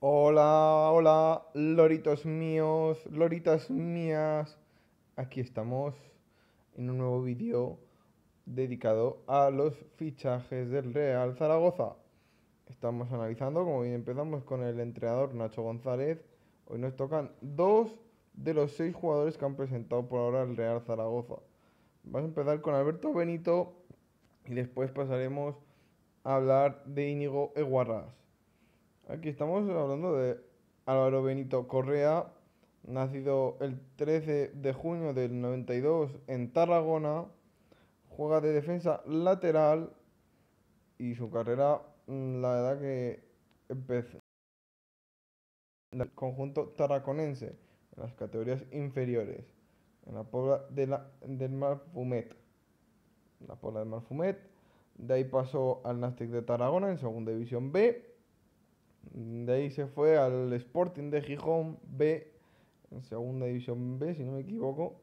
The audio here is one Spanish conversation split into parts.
Hola, hola, loritos míos, loritas mías. Aquí estamos en un nuevo vídeo dedicado a los fichajes del Real Zaragoza. Estamos analizando, como bien empezamos, con el entrenador Nacho González. Hoy nos tocan dos de los seis jugadores que han presentado por ahora el Real Zaragoza. Vamos a empezar con Alberto Benito y después pasaremos a hablar de Íñigo Eguarras. Aquí estamos hablando de Álvaro Benito Correa, nacido el 13 de junio del 92 en Tarragona, juega de defensa lateral y su carrera, mm, la verdad que empezó en el conjunto tarraconense, en las categorías inferiores, en la Puebla de la, del Marfumet, La del Marfumet, de ahí pasó al Nastic de Tarragona en Segunda División B de ahí se fue al Sporting de Gijón B, en segunda división B, si no me equivoco.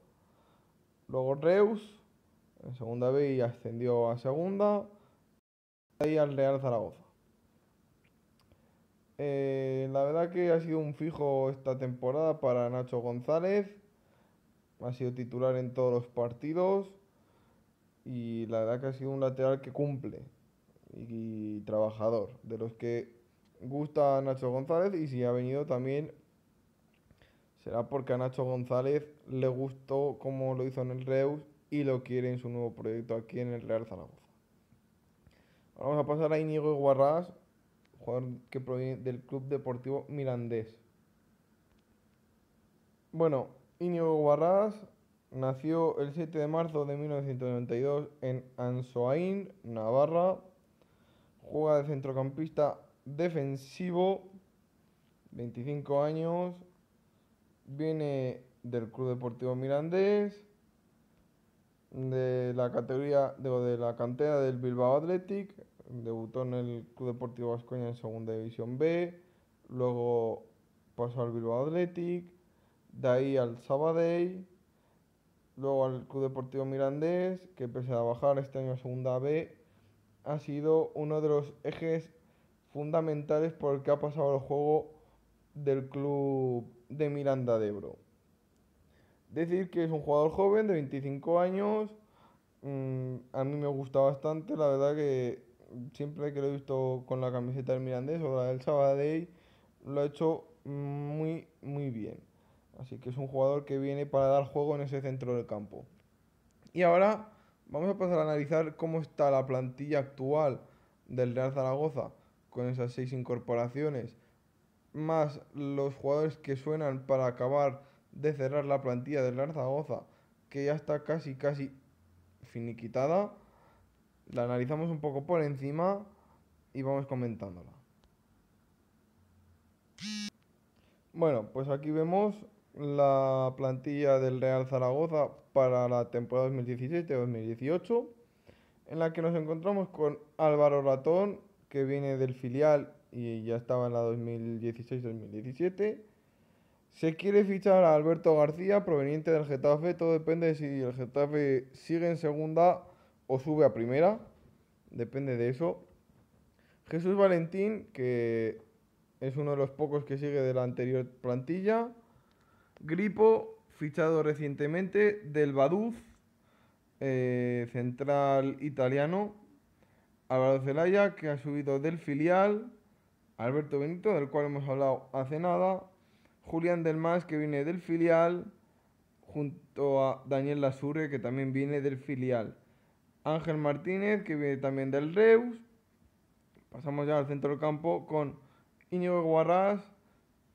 Luego Reus, en segunda B y ascendió a segunda. ahí al Real Zaragoza. Eh, la verdad que ha sido un fijo esta temporada para Nacho González. Ha sido titular en todos los partidos. Y la verdad que ha sido un lateral que cumple y trabajador. De los que gusta Nacho González y si ha venido también será porque a Nacho González le gustó como lo hizo en el Reus y lo quiere en su nuevo proyecto aquí en el Real Zaragoza. vamos a pasar a Íñigo Guarrás, jugador que proviene del Club Deportivo Mirandés. Bueno, Íñigo Guarras nació el 7 de marzo de 1992 en Ansoain, Navarra. Juega de centrocampista defensivo, 25 años, viene del Club Deportivo Mirandés, de la categoría, de, la cantera del Bilbao Athletic, debutó en el Club Deportivo Vascoña en Segunda División B, luego pasó al Bilbao Athletic, de ahí al Sabadell, luego al Club Deportivo Mirandés, que pese a bajar este año a Segunda B, ha sido uno de los ejes fundamentales por el que ha pasado el juego del club de Miranda de Ebro. Decir que es un jugador joven de 25 años, mm, a mí me gusta bastante, la verdad que siempre que lo he visto con la camiseta del Mirandés o la del Sabadell, lo ha hecho muy, muy bien. Así que es un jugador que viene para dar juego en ese centro del campo. Y ahora vamos a pasar a analizar cómo está la plantilla actual del Real Zaragoza con esas seis incorporaciones, más los jugadores que suenan para acabar de cerrar la plantilla del Zaragoza, que ya está casi, casi finiquitada, la analizamos un poco por encima y vamos comentándola. Bueno, pues aquí vemos la plantilla del Real Zaragoza para la temporada 2017-2018, en la que nos encontramos con Álvaro Ratón, que viene del filial y ya estaba en la 2016-2017. Se quiere fichar a Alberto García, proveniente del Getafe. Todo depende de si el Getafe sigue en segunda o sube a primera. Depende de eso. Jesús Valentín, que es uno de los pocos que sigue de la anterior plantilla. Gripo, fichado recientemente del Baduz, eh, central italiano, Álvaro Zelaya, que ha subido del filial, Alberto Benito, del cual hemos hablado hace nada, Julián Delmas, que viene del filial, junto a Daniel Lasurre, que también viene del filial, Ángel Martínez, que viene también del Reus, pasamos ya al centro del campo con Íñigo Guarrás,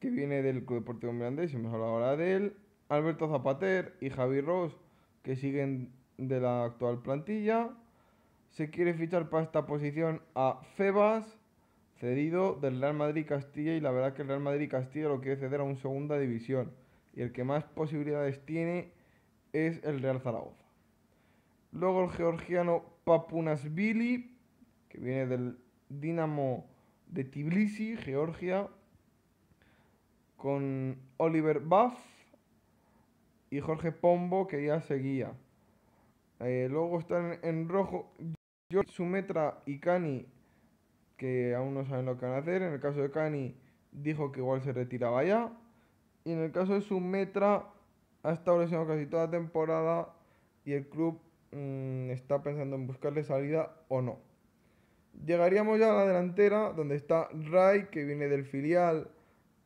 que viene del Club Deportivo Mirandés, hemos hablado ahora de él, Alberto Zapater y Javi Ross, que siguen de la actual plantilla, se quiere fichar para esta posición a Febas, cedido del Real Madrid Castilla. Y la verdad que el Real Madrid Castilla lo quiere ceder a un segunda división. Y el que más posibilidades tiene es el Real Zaragoza. Luego el georgiano Papunasvili, que viene del Dinamo de Tbilisi, Georgia, con Oliver Buff y Jorge Pombo, que ya seguía. Eh, luego están en rojo yo, Sumetra y Cani, que aún no saben lo que van a hacer. En el caso de Cani, dijo que igual se retiraba ya. Y en el caso de Sumetra, ha estado lesionado casi toda la temporada y el club mm, está pensando en buscarle salida o no. Llegaríamos ya a la delantera, donde está Rai, que viene del filial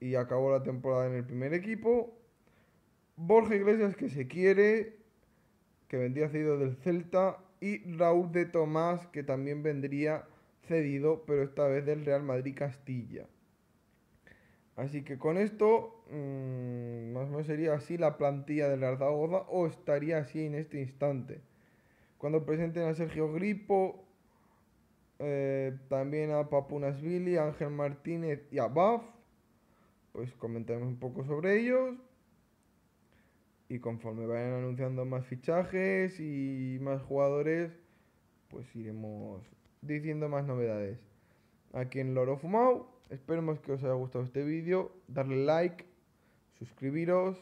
y acabó la temporada en el primer equipo. Borja Iglesias, que se quiere, que vendría cedido del Celta, y Raúl de Tomás, que también vendría cedido, pero esta vez del Real Madrid Castilla. Así que con esto, mm, más o menos sería así la plantilla del Ardagoza o estaría así en este instante. Cuando presenten a Sergio Gripo, eh, también a Papunasvili, Ángel Martínez y a Baf, pues comentaremos un poco sobre ellos. Y conforme vayan anunciando más fichajes y más jugadores, pues iremos diciendo más novedades. Aquí en Loro Fumao, esperemos que os haya gustado este vídeo. Darle like, suscribiros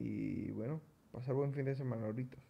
y bueno, pasar buen fin de semana loritos